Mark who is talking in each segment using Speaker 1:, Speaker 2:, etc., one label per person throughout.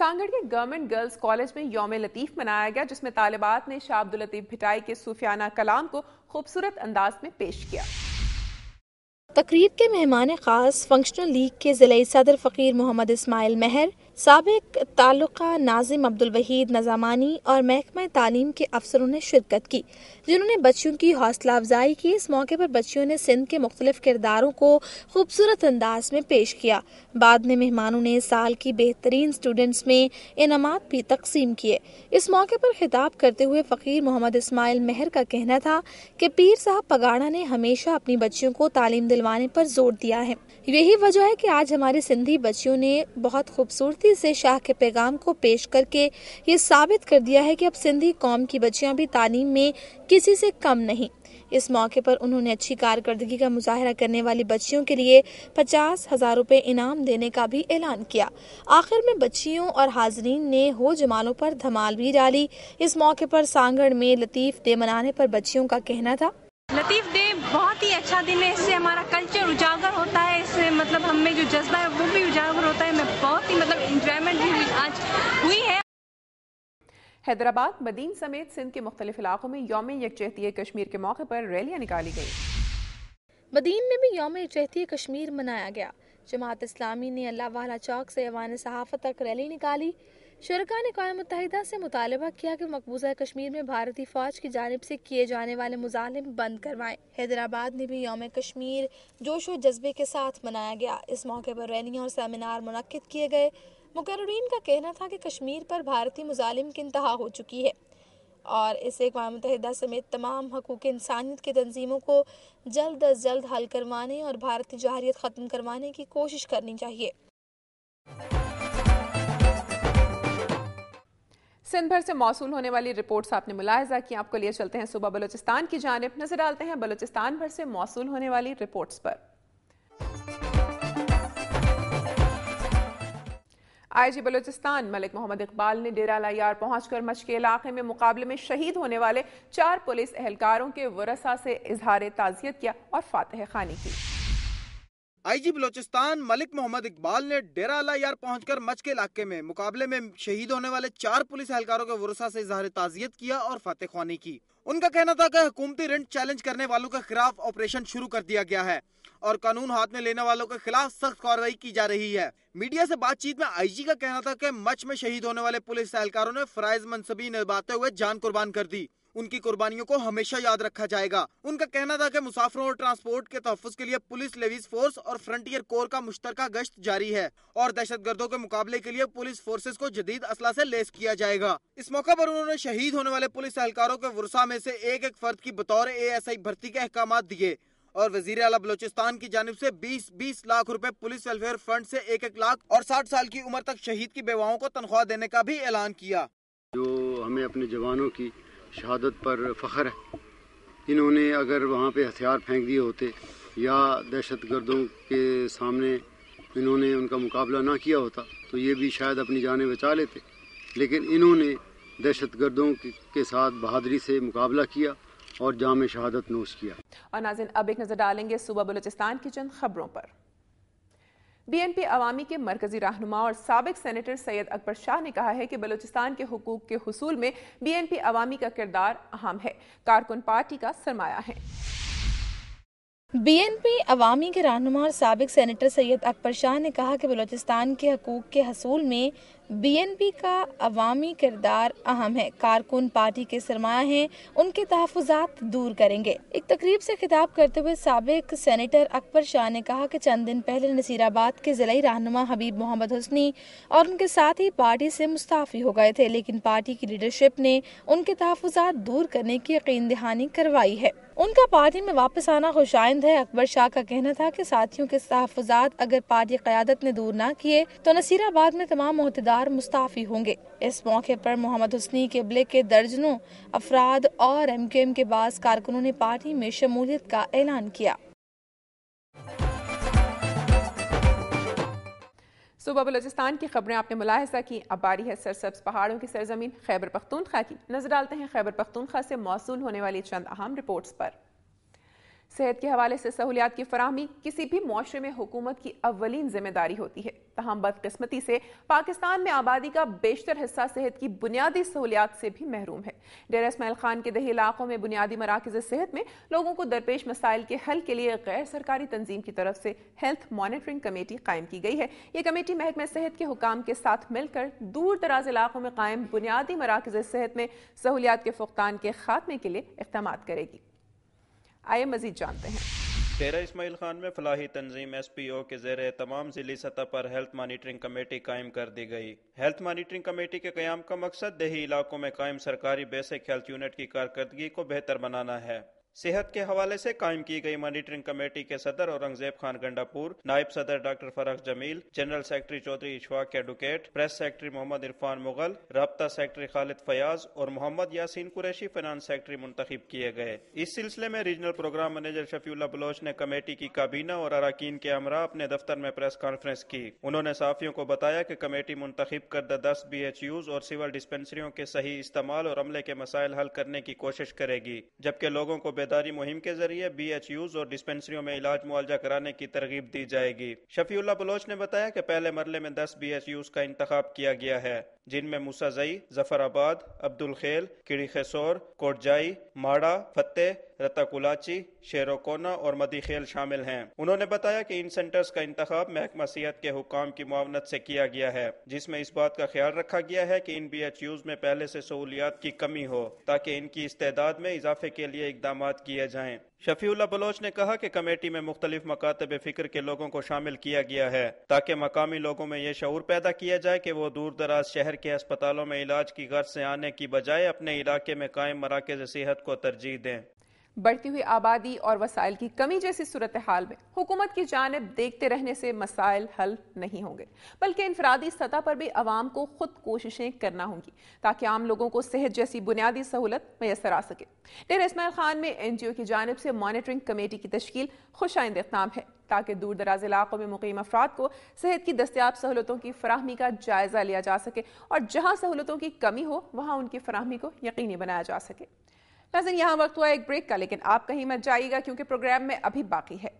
Speaker 1: सांगढ़ के government girls college में योम लतीफ़ मनाया गया जिसमें तालिबात ने शाह अब्दुल लतीफ़ भिटाई के सूफियाना कलाम को खूबसूरत अंदाज में पेश किया
Speaker 2: तकरीब के मेहमान ख़ास फंक्शनल लीग के ज़िले सदर फ़कीर मोहम्मद इसमाइल महर सबक ताल्लुक़ नाजिम अब्दुलवहीद नज़ामानी और महकमा तालीम के अफसरों ने शिरकत की जिन्होंने बच्चियों की हौसला अफजाई की इस मौके पर बच्चियों ने सिंध के मुख्तलिफ किरदारों को खूबसूरत अंदाज में पेश किया बाद में मेहमानों ने साल की बेहतरीन स्टूडेंट्स में इनामत भी तकसीम किए इस मौके पर खिताब करते हुए फ़कीर मोहम्मद इसमाइल मेहर का कहना था कि पीर साहब पगाड़ा ने हमेशा अपनी बच्चियों को तालीम दिलवाने पर जोर दिया है यही वजह है कि आज हमारे सिंधी बच्चियों ने बहुत खूबसूरती खूबसूरती से शाह के पैगाम को पेश करके ये साबित कर दिया है कि अब सिंधी कौम की बच्चियां भी तालीम में किसी से कम नहीं इस मौके पर उन्होंने अच्छी कारकर्दगी का मुजाहरा करने वाली बच्चियों के लिए पचास हजार रूपए इनाम देने का भी ऐलान किया आखिर में बच्चियों और हाजरीन ने हो जमालों पर धमाल भी डाली इस मौके पर सांगड़ में लतीफ डे मनाने पर बच्चियों का कहना था लतीफ़ डे बहुत ही अच्छा दिन है इससे हमारा कल्चर उजागर होता है इससे मतलब हमें जो जज्बा है वो भी उजागर होता है मैं बहुत ही मतलब इंजॉयमेंट भी आज हुई है
Speaker 1: हैदराबाद मदीन समेत
Speaker 2: सिंध के मुख्तलिफ इलाकों में योम यकजहती कश्मीर के मौके पर रैलियां निकाली गई मदीन में भी योम यकजहती कश्मीर मनाया गया जमात इस्लामी ने अल्लाह वाला चौक से अवान सहाफ़त तक रैली निकाली शुरा ने कायम मुतहदा से मुतालबा किया कि मकबूजा कश्मीर में भारतीय फ़ौज की जानब से किए जाने वाले मुजालिम बंद करवाएं हैदराबाद में भी योम कश्मीर जोश व जज्बे के साथ मनाया गया इस मौके पर रैलियाँ और सेमिनार मनद किए गए मुकर्रीन का कहना था कि कश्मीर पर भारतीय मुजालिम की इंतहा हो चुकी है और इसे अवा मतहदा समेत तमाम हकूक़ इंसानियत की तंजीमों को जल्द अज जल्द हल करवाने और भारतीय जहरीत ख़त्म करवाने की कोशिश करनी चाहिए सिंध भर से मौसू होने वाली रिपोर्ट्स आपने
Speaker 1: मुलायजा की आपको लिए चलते हैं सुबह बलोचिस्तान की जानब नजर डालते हैं बलोचिस्तान भर से मौसू होने वाली रिपोर्ट्स पर आईजी बलोचिस्तान मलिक मोहम्मद इकबाल ने डेरा लायार पहुंचकर मच के इलाके में मुकाबले में शहीद होने वाले चार पुलिस एहलकारों के वरसा से इजहार ताज़ियत किया और फातह
Speaker 3: खानी की आईजी बलोचिस्तान मलिक मोहम्मद इकबाल ने डेरा अला यार पहुंचकर मच के इलाके में मुकाबले में शहीद होने वाले चार पुलिस एहलकारों के वर्षा से इजहार ताजियत किया और फतेह खानी की उनका कहना था कि हुकूमती रेंट चैलेंज करने वालों के खिलाफ ऑपरेशन शुरू कर दिया गया है और कानून हाथ में लेने वालों के खिलाफ सख्त कार्रवाई की जा रही है मीडिया से बातचीत में आईजी का कहना था कि मच में शहीद होने वाले पुलिस एहलकारों ने फराइज मनसबी निभाते हुए जान कुर्बान कर दी उनकी कुर्बानियों को हमेशा याद रखा जाएगा उनका कहना था कि मुसाफिरों और ट्रांसपोर्ट के तहफ़ के लिए पुलिस लेवीज फोर्स और फ्रंटियर कोर का मुश्तर गश्त जारी है और दहशत गर्दों के मुकाबले के लिए पुलिस फोर्सेज को जदीद असला ऐसी लेस किया जाएगा इस मौके आरोप उन्होंने शहीद होने वाले पुलिस एहलकारों के वर्षा में ऐसी एक एक फर्द की बतौर ए एस आई भर्ती के अहकाम दिए और वजीर अला बलोचिस्तान की जानब से 20-20 लाख रुपए पुलिस वेलफेयर फंड से एक एक लाख और 60 साल की उम्र तक शहीद की बेवाओं को तनख्वाह देने का भी ऐलान किया जो हमें अपने जवानों की शहादत पर फ़ख्र है इन्होंने अगर वहाँ पे हथियार फेंक दिए होते या दहशत गर्दों के सामने इन्होंने उनका मुकाबला ना किया होता तो ये भी शायद अपनी जानें बचा लेते लेकिन इन्होंने दहशत गर्दों के साथ बहादरी से मुकाबला किया और जाम शहादत नोश किया
Speaker 1: और नाजिन अब एक नज़र डालेंगे सुबह बलोचिस्तान की चंद खबरों पर बीएनपी अवामी के मरकजी रहनुमा और सबक सेनेटर सैयद अकबर शाह ने कहा है कि बलोचिस्तान के हकूक के हसूल में बीएनपी अवामी का किरदार अहम है कारकुन पार्टी का सरमाया है
Speaker 2: बीएनपी अवामी के रहनुमा और सबक सेनेटर सैयद अकबर शाह ने कहा कि बलोचिस्तान के हकूक के हसूल में बीएनपी का अवामी किरदार अहम है कारकुन पार्टी के सरमाया हैं उनके तहफात दूर करेंगे एक तकरीब से खिताब करते हुए सबक सेनेटर अकबर शाह ने कहा कि चंद दिन पहले नसीराबाद के जिली रहनुमा हबीब मोहम्मद हुसनी और उनके साथ ही पार्टी से मुस्ताफ़ी हो गए थे लेकिन पार्टी की लीडरशिप ने उनके तहफात दूर करने की यकीन दहानी करवाई है उनका पार्टी में वापस आना खुशाइंद है अकबर शाह का कहना था कि साथियों के तहफात अगर पार्टी क्यादत ने दूर ना किए तो नसीराबाद में तमाम अहदेदार सरकार मुस्ताफ़ी होंगे इस मौके पर मोहम्मद हुसनी के ब्लिक के दर्जनों अफराद और एम के एम के बाद कारकुनों ने पार्टी में शमूलियत का ऐलान किया सुबह बलोचिस्तान की
Speaker 1: खबरें आपने मुलाहजा की अब बारी है सरसब्ज पहाड़ों की सरजमीन खैबर पख्तूनख्वा की नजर डालते हैं खैबर पख्तूनख्वा से मौसू होने वाली चंद अहम रिपोर्ट्स पर सेहत के हवाले से सहूलियात की फरहमी किसी भी माशरे में हुकूमत की अवलिन जिम्मेदारी होती है तहम बदकस्मती से पाकिस्तान में आबादी का बेशतर हिस्सा सेहत की बुनियादी सहूलियात से भी महरूम है डेर इसमाइल खान के दही इलाकों में बुनियादी मराकज सेहत में लोगों को दरपेश मसाइल के हल के लिए गैर सरकारी तंजीम की तरफ से हेल्थ मॉनिटरिंग कमेटी कायम की गई है ये कमेटी महकमे सेहत के हुकाम के साथ मिलकर दूर दराज इलाकों में कायम बुनियादी मराकज सेहत में सहूलियात के फुकतान के खात्मे के लिए इकदाम करेगी आए मजीद जानते हैं
Speaker 4: डेरा इसमाइल खान में फलाही तंजीम एस पी ओ के जेर तमाम जिली सतह पर हेल्थ मानीटरिंग कमेटी कायम कर दी गई हेल्थ मानीटरिंग कमेटी के क्याम का मकसद दही इलाकों में कायम सरकारी बेसिक हेल्थ यूनिट की कारकर्दगी को बेहतर बनाना है सेहत के हवाले से कायम की गई मॉनिटरिंग कमेटी के सदर औरंगजेब खान गंडापुर नायब सदर doctor Farrukh Jameel general secretary Chaudhry के advocate press secretary Mohammad Irfan Mughal रबता सेक्रेटरी खालिद फयाज और मोहम्मद यासीन कुरैशी फाइनेंस सेक्रेटरी मुंतखब किए गए इस सिलसिले में regional programme manager Shafiullah Baloch ने कमेटी की काबीना और अरकान के हमरा अपने दफ्तर में प्रेस कॉन्फ्रेंस की उन्होंने साफियों को बताया की कमेटी मुंतखब करदा दस बी एच यूज और सिविल डिस्पेंसरियों के सही इस्तेमाल और अमले के मसाइल हल करने की कोशिश करेगी जबकि लोगों को बेदारी मुहिम के जरिए बी एच यूज और डिस्पेंसरियों में इलाज मुआवजा कराने की तरगीब दी जाएगी शफीउल्ला बलोच ने बताया की पहले मरले में दस बी एच यूज का इंतखब किया गया है जिनमें मुसाजई जफराबाद अब्दुल खेल किड़ी खेसोर कोटजाई माड़ा फतेह रताकुलाची शेरोकोना और मदी खेल शामिल हैं उन्होंने बताया कि इन सेंटर्स का इंतखब महकमा सेहत के हुकाम की मुआवनत से किया गया है जिसमें इस बात का ख्याल रखा गया है कि इन बी एच यूज में पहले से सहूलियात की कमी हो ताकि इनकी इस्तेदाद में इजाफे के लिए इकदाम इकदाम किए जाएँ उल्ला बलोच ने कहा की कमेटी में मुख्तलिफ मकातब फिक्र के लोगों को शामिल किया गया है ताकि मकामी लोगों में यह शूर पैदा किया जाए की वो दूर दराज शहर के अस्पतालों में इलाज की गर्ज ऐसी आने की बजाय अपने इलाके में कायम मराकज सेहत को तरजीह दें
Speaker 1: बढ़ती हुई आबादी और वसाइल की कमी जैसी सूरत हाल में हुकूमत की जानब देखते रहने से मसाइल हल नहीं होंगे बल्कि इनफरादी सतह पर भी आवाम को खुद कोशिशें करना होंगी ताकि आम लोगों को सेहत जैसी बुनियादी सहूलत मैसर आ सके डेर इसमाइल खान में एन जी ओ की जानब से मॉनिटरिंग कमेटी की तश्ील खुश आइंद इकदाम है ताकि दूर दराज इलाकों में मुकम अफराद को सेहत की दस्तियाब सहूलतों की फरहमी का जायज़ा लिया जा सके और जहाँ सहूलतों की कमी हो वहाँ उनकी फ्राहमी को यकीनी बनाया जा सके नाजिन यहाँ वक्त हुआ एक ब्रेक का लेकिन आप कहीं मत जाइएगा क्योंकि प्रोग्राम में अभी बाकी है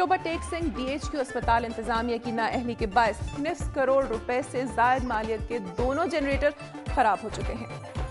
Speaker 1: टेक सिंह क्यू अस्पताल इंतजामिया की नाअहली के बायस निस करोड़ रुपए से जायद मालियत के दोनों जनरेटर खराब हो चुके हैं